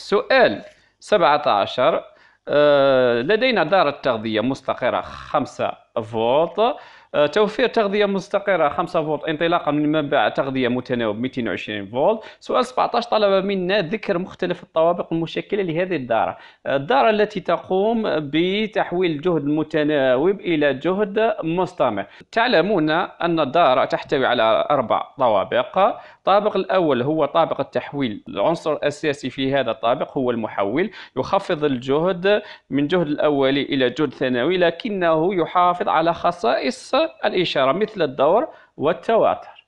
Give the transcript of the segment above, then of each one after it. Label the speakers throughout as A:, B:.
A: سؤال 17 آه، لدينا دار التغذية مستقرة 5 فولت أه، توفير تغذيه مستقره 5 فولت انطلاقا من منبع تغذيه متناوب 220 فولت سؤال 17 طلب منا ذكر مختلف الطوابق المشكله لهذه الداره الداره التي تقوم بتحويل جهد متناوب الى جهد مستمر تعلمون ان الداره تحتوي على اربع طوابق الطابق الاول هو طابق التحويل العنصر الاساسي في هذا الطابق هو المحول يخفض الجهد من جهد الاولي الى جهد ثانوي لكنه يحافظ على خصائص الإشارة مثل الدور والتواتر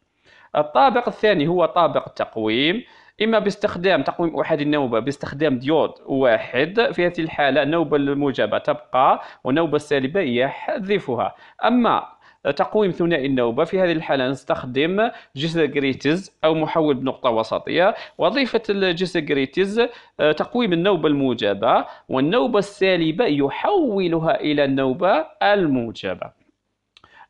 A: الطابق الثاني هو طابق التقويم إما باستخدام تقويم أحد النوبة باستخدام ديود واحد في هذه الحالة النوبة الموجبة تبقى والنوبة السالبة يحذفها أما تقويم ثنائي النوبة في هذه الحالة نستخدم جيسجريتز أو محول بنقطة وسطية وظيفة الجيسجريتز آه، تقويم النوبة الموجبة والنوبة السالبة يحولها إلى النوبة الموجبة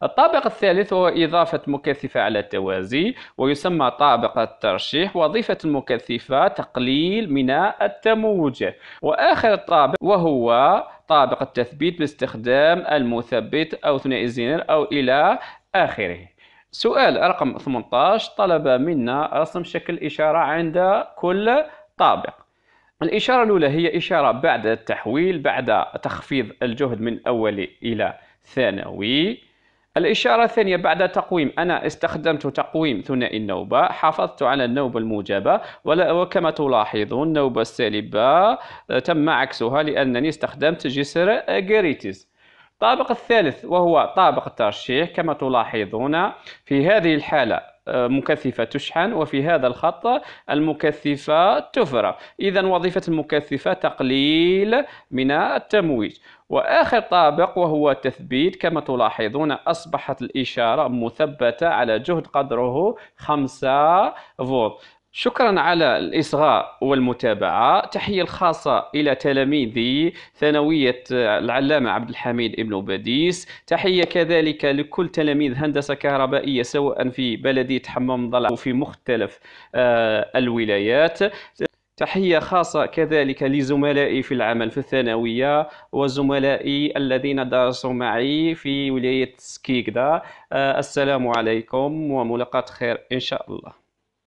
A: الطابق الثالث هو إضافة مكثفة على التوازي ويسمى طابق الترشيح وظيفة المكثفة تقليل من التموج وآخر الطابق وهو طابق التثبيت باستخدام المثبت أو ثنائي الزينر أو إلى آخره سؤال رقم 18 طلب منا رسم شكل إشارة عند كل طابق الإشارة الأولى هي إشارة بعد التحويل بعد تخفيض الجهد من أولي إلى ثانوي الإشارة الثانية بعد تقويم أنا استخدمت تقويم ثنائي النوبة حافظت على النوبة الموجبة وكما تلاحظون النوبة السالبة آه، تم عكسها لأنني استخدمت جسر جريتيز الطابق الثالث وهو طابق الترشيح كما تلاحظون في هذه الحالة مكثفة تشحن وفي هذا الخط المكثفة تفرغ إذا وظيفة المكثفة تقليل من التمويج وآخر طابق وهو التثبيت كما تلاحظون أصبحت الإشارة مثبتة على جهد قدره 5 فولت شكرا على الإصغاء والمتابعة تحية الخاصة إلى تلاميذي ثانوية العلامة عبد الحميد ابن باديس تحية كذلك لكل تلاميذ هندسة كهربائية سواء في بلدية حمام ضلع أو في مختلف آه، الولايات تحية خاصة كذلك لزملائي في العمل في الثانوية وزملائي الذين درسوا معي في ولاية سكيكدا آه، السلام عليكم وملاقاة خير إن شاء الله